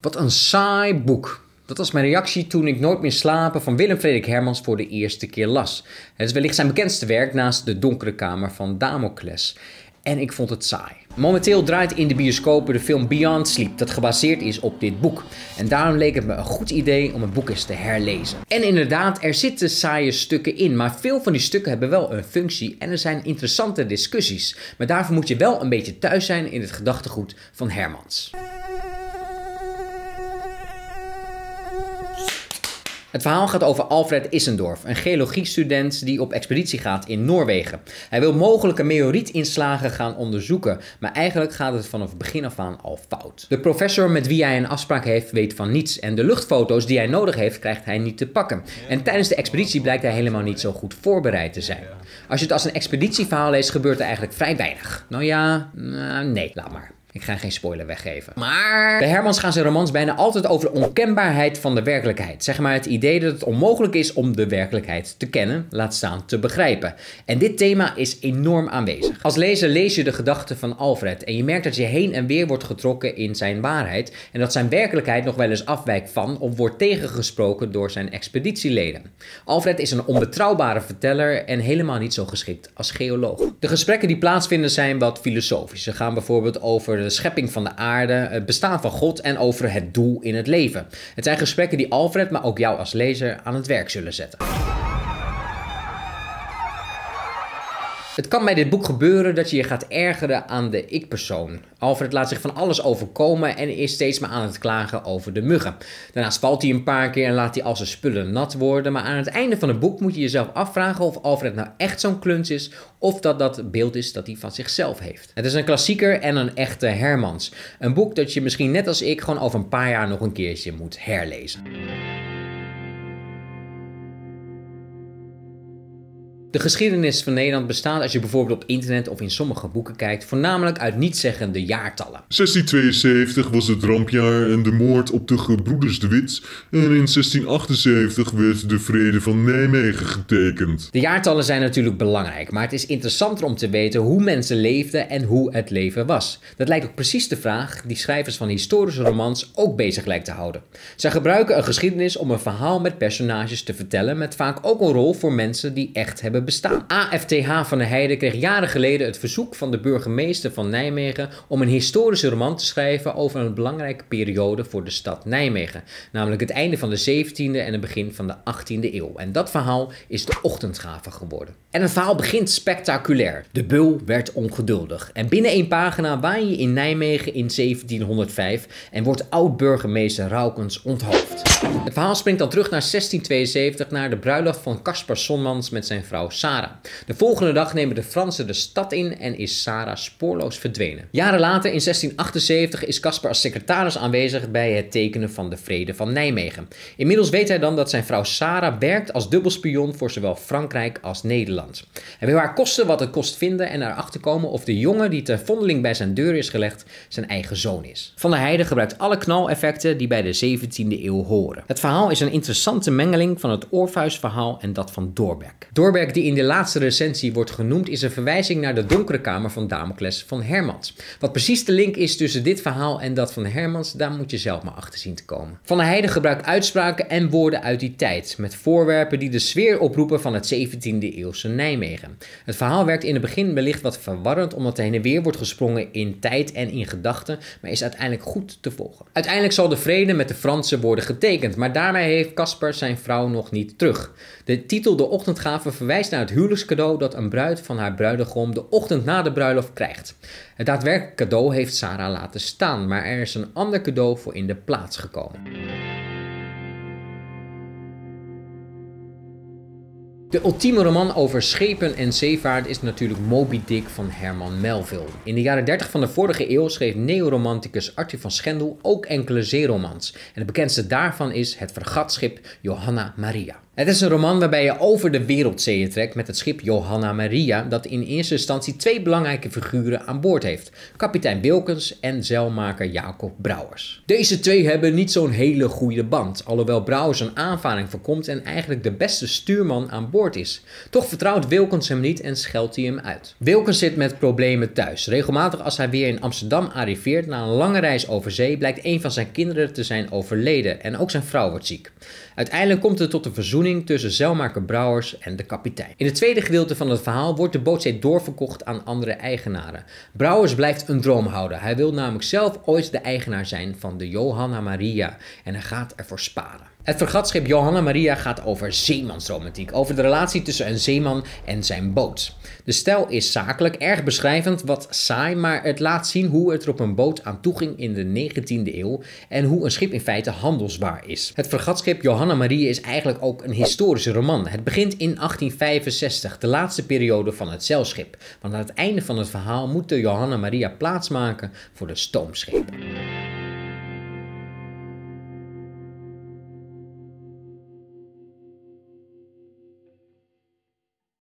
Wat een saai boek. Dat was mijn reactie toen ik Nooit meer slapen van Willem Frederik Hermans voor de eerste keer las. Het is wellicht zijn bekendste werk naast De Donkere Kamer van Damocles. En ik vond het saai. Momenteel draait in de bioscopen de film Beyond Sleep, dat gebaseerd is op dit boek. En daarom leek het me een goed idee om het boek eens te herlezen. En inderdaad, er zitten saaie stukken in, maar veel van die stukken hebben wel een functie en er zijn interessante discussies. Maar daarvoor moet je wel een beetje thuis zijn in het gedachtegoed van Hermans. Het verhaal gaat over Alfred Issendorf, een geologiestudent die op expeditie gaat in Noorwegen. Hij wil mogelijke meteorietinslagen gaan onderzoeken, maar eigenlijk gaat het vanaf het begin af aan al fout. De professor met wie hij een afspraak heeft weet van niets en de luchtfoto's die hij nodig heeft krijgt hij niet te pakken. En tijdens de expeditie blijkt hij helemaal niet zo goed voorbereid te zijn. Als je het als een expeditieverhaal leest gebeurt er eigenlijk vrij weinig. Nou ja, nou, nee, laat maar. Ik ga geen spoiler weggeven. Maar bij Hermans gaan zijn romans bijna altijd over de onkenbaarheid van de werkelijkheid. Zeg maar het idee dat het onmogelijk is om de werkelijkheid te kennen, laat staan te begrijpen. En dit thema is enorm aanwezig. Als lezer lees je de gedachten van Alfred en je merkt dat je heen en weer wordt getrokken in zijn waarheid en dat zijn werkelijkheid nog wel eens afwijkt van of wordt tegengesproken door zijn expeditieleden. Alfred is een onbetrouwbare verteller en helemaal niet zo geschikt als geoloog. De gesprekken die plaatsvinden zijn wat filosofisch. Ze gaan bijvoorbeeld over de schepping van de aarde, het bestaan van God en over het doel in het leven. Het zijn gesprekken die Alfred, maar ook jou als lezer aan het werk zullen zetten. Het kan bij dit boek gebeuren dat je je gaat ergeren aan de ik-persoon. Alfred laat zich van alles overkomen en is steeds maar aan het klagen over de muggen. Daarnaast valt hij een paar keer en laat hij al zijn spullen nat worden. Maar aan het einde van het boek moet je jezelf afvragen of Alfred nou echt zo'n kluns is of dat dat beeld is dat hij van zichzelf heeft. Het is een klassieker en een echte Hermans. Een boek dat je misschien net als ik gewoon over een paar jaar nog een keertje moet herlezen. De geschiedenis van Nederland bestaat, als je bijvoorbeeld op internet of in sommige boeken kijkt, voornamelijk uit nietzeggende jaartallen. 1672 was het rampjaar en de moord op de gebroeders de Wit. En in 1678 werd de Vrede van Nijmegen getekend. De jaartallen zijn natuurlijk belangrijk, maar het is interessanter om te weten hoe mensen leefden en hoe het leven was. Dat lijkt ook precies de vraag die schrijvers van historische romans ook bezig lijkt te houden. Zij gebruiken een geschiedenis om een verhaal met personages te vertellen, met vaak ook een rol voor mensen die echt hebben bestaan. AFTH van de Heide kreeg jaren geleden het verzoek van de burgemeester van Nijmegen om een historische roman te schrijven over een belangrijke periode voor de stad Nijmegen. Namelijk het einde van de 17e en het begin van de 18e eeuw. En dat verhaal is de Ochtendgave geworden. En het verhaal begint spectaculair. De bul werd ongeduldig. En binnen één pagina waai je in Nijmegen in 1705 en wordt oud-burgemeester Raukens onthoofd. Het verhaal springt dan terug naar 1672, naar de bruiloft van Caspar Sonmans met zijn vrouw Sarah. De volgende dag nemen de Fransen de stad in en is Sarah spoorloos verdwenen. Jaren later, in 1678, is Caspar als secretaris aanwezig bij het tekenen van de Vrede van Nijmegen. Inmiddels weet hij dan dat zijn vrouw Sarah werkt als dubbelspion voor zowel Frankrijk als Nederland. Hij wil haar kosten wat het kost vinden en erachter komen of de jongen die ter vondeling bij zijn deur is gelegd zijn eigen zoon is. Van der Heide gebruikt alle knaleffecten die bij de 17e eeuw horen. Het verhaal is een interessante mengeling van het Orpheus-verhaal en dat van Dorbeck. Dorbeck, die in de laatste recensie wordt genoemd, is een verwijzing naar de donkere kamer van Damocles van Hermans. Wat precies de link is tussen dit verhaal en dat van Hermans, daar moet je zelf maar achter zien te komen. Van der Heide gebruikt uitspraken en woorden uit die tijd, met voorwerpen die de sfeer oproepen van het 17e eeuwse Nijmegen. Het verhaal werkt in het begin wellicht wat verwarrend, omdat er heen en weer wordt gesprongen in tijd en in gedachten, maar is uiteindelijk goed te volgen. Uiteindelijk zal de vrede met de Fransen worden getekend maar daarmee heeft Casper zijn vrouw nog niet terug. De titel De Ochtendgave verwijst naar het huwelijkscadeau dat een bruid van haar bruidegom de ochtend na de bruiloft krijgt. Het daadwerkelijke cadeau heeft Sarah laten staan, maar er is een ander cadeau voor in de plaats gekomen. De ultieme roman over schepen en zeevaart is natuurlijk Moby Dick van Herman Melville. In de jaren 30 van de vorige eeuw schreef neoromanticus Arthur van Schendel ook enkele zeeromans. En de bekendste daarvan is Het Vergatschip Johanna Maria. Het is een roman waarbij je over de wereldzeeën trekt met het schip Johanna Maria, dat in eerste instantie twee belangrijke figuren aan boord heeft: kapitein Wilkens en zeilmaker Jacob Brouwers. Deze twee hebben niet zo'n hele goede band, alhoewel Brouwers een aanvaring voorkomt en eigenlijk de beste stuurman aan boord is. Toch vertrouwt Wilkens hem niet en scheldt hij hem uit. Wilkens zit met problemen thuis. Regelmatig als hij weer in Amsterdam arriveert na een lange reis over zee, blijkt een van zijn kinderen te zijn overleden en ook zijn vrouw wordt ziek. Uiteindelijk komt het tot een verzoening tussen zeilmaker Brouwers en de kapitein. In het tweede gedeelte van het verhaal wordt de bootzee doorverkocht aan andere eigenaren. Brouwers blijft een droom houden. Hij wil namelijk zelf ooit de eigenaar zijn van de Johanna Maria en hij gaat ervoor sparen. Het vergatschip Johanna Maria gaat over zeemansromantiek, over de relatie tussen een zeeman en zijn boot. De stijl is zakelijk, erg beschrijvend, wat saai, maar het laat zien hoe het er op een boot aan toe ging in de 19e eeuw en hoe een schip in feite handelsbaar is. Het vergatschip Johanna Maria is eigenlijk ook een historische roman. Het begint in 1865, de laatste periode van het zeilschip, want aan het einde van het verhaal moet de Johanna Maria plaatsmaken voor de stoomschepen.